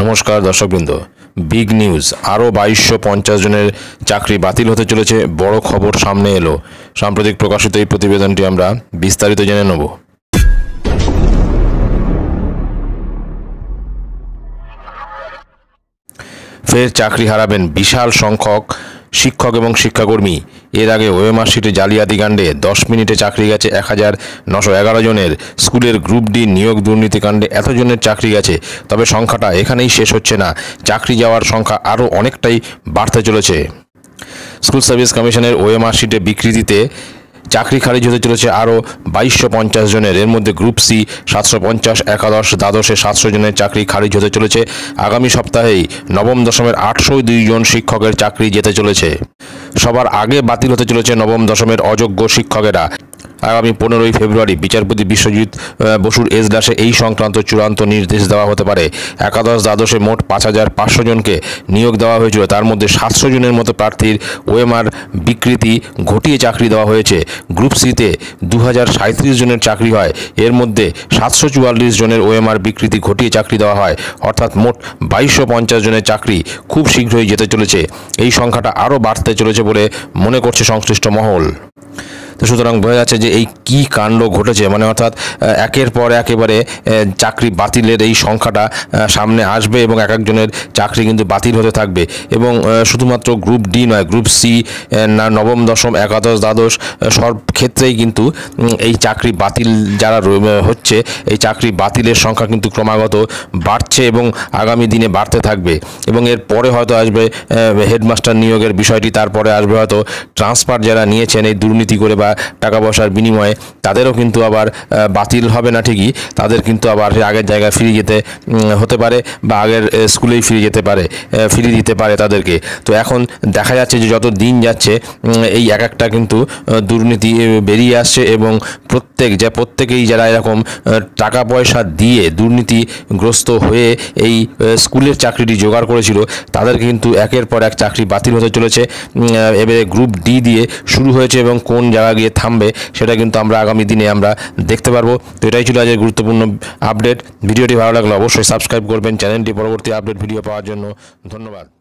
নমস্কার দর্শকবৃন্দ big news আরও বাইশশো পঞ্চাশ জনের চাকরি বাতিল হতে চলেছে বড় খবর সামনে এলো সাম্প্রতিক প্রকাশিত এই প্রতিবেদনটি আমরা বিস্তারিত জেনে নেব ফের চাকরি হারাবেন বিশাল সংখ্যক শিক্ষক এবং শিক্ষাকর্মী এর আগে সিটে জালিয়াতি কাণ্ডে দশ মিনিটে চাকরি গেছে এক হাজার নশো এগারো জনের স্কুলের গ্রুপ ডি নিয়োগ দুর্নীতি কাণ্ডে এতজনের চাকরি গেছে তবে সংখ্যাটা এখানেই শেষ হচ্ছে না চাকরি যাওয়ার সংখ্যা আরও অনেকটাই বাড়তে চলেছে স্কুল সার্ভিস কমিশনের ওয়েমার্কশিটে বিকৃতিতে চাকরি খারিজ হতে চলেছে আরও বাইশশো পঞ্চাশ জনের এর মধ্যে গ্রুপ সি সাতশো পঞ্চাশ একাদশ দ্বাদশে সাতশো জনের চাকরি খারিজ হতে চলেছে আগামী সপ্তাহেই নবম দশমের আটশো দুইজন শিক্ষকের চাকরি যেতে চলেছে সবার আগে বাতিল হতে চলেছে নবম দশমের অযোগ্য শিক্ষকেরা আগামী পনেরোই ফেব্রুয়ারি বিচারপতি বিশ্বজিৎ বসুর এজলাসে এই সংক্রান্ত চূড়ান্ত নির্দেশ দেওয়া হতে পারে একাদশ দ্বাদশে মোট পাঁচ হাজার পাঁচশো জনকে নিয়োগ দেওয়া হয়েছিল তার মধ্যে সাতশো জনের মতো প্রার্থীর ওএমআর বিকৃতি ঘটিয়ে চাকরি দেওয়া হয়েছে গ্রুপ সিতে দু হাজার জনের চাকরি হয় এর মধ্যে সাতশো চুয়াল্লিশ জনের ওএমআর বিকৃতি ঘটিয়ে চাকরি দেওয়া হয় অর্থাৎ মোট বাইশশো পঞ্চাশ জনের চাকরি খুব শীঘ্রই যেতে চলেছে এই সংখ্যাটা আরও বাড়তে চলেছে বলে মনে করছে সংশ্লিষ্ট মহল তো সুতরাং বোঝা যাচ্ছে যে এই কি কাণ্ড ঘটেছে মানে অর্থাৎ একের পর একেবারে চাকরি বাতিলের এই সংখ্যাটা সামনে আসবে এবং এক একজনের চাকরি কিন্তু বাতিল হতে থাকবে এবং শুধুমাত্র গ্রুপ ডি নয় গ্রুপ সি না নবম দশম একাদশ দ্বাদশ সব ক্ষেত্রেই কিন্তু এই চাকরি বাতিল যারা হচ্ছে এই চাকরি বাতিলের সংখ্যা কিন্তু ক্রমাগত বাড়ছে এবং আগামী দিনে বাড়তে থাকবে এবং এর পরে হয়তো আসবে হেডমাস্টার নিয়োগের বিষয়টি তারপরে আসবে হয়তো ট্রান্সফার যারা নিয়েছেন এই দুর্নীতি করে বা টাকা পয়সার বিনিময়ে তাদেরও কিন্তু আবার বাতিল হবে না ঠিকই তাদের কিন্তু আবার আগের জায়গায় ফিরে যেতে হতে পারে বা আগের স্কুলেই ফিরে যেতে পারে ফিরে দিতে পারে তাদেরকে তো এখন দেখা যাচ্ছে যে যত দিন যাচ্ছে এই এক একটা কিন্তু দুর্নীতি বেরিয়ে আসছে এবং প্রত্যেক যা প্রত্যেকেই যারা এরকম টাকা পয়সা দিয়ে দুর্নীতিগ্রস্ত হয়ে এই স্কুলের চাকরিটি জোগাড় করেছিল তাদের কিন্তু একের পর এক চাকরি বাতিল হতে চলেছে এবারে গ্রুপ ডি দিয়ে শুরু হয়েছে এবং কোন জায়গায় গিয়ে থামবে সেটা কিন্তু আমরা আগামী দিনে আমরা দেখতে পারবো তো এটাই ছিল আজকের গুরুত্বপূর্ণ আপডেট ভিডিওটি ভালো লাগলে অবশ্যই সাবস্ক্রাইব করবেন চ্যানেলটি পরবর্তী আপডেট ভিডিও পাওয়ার জন্য ধন্যবাদ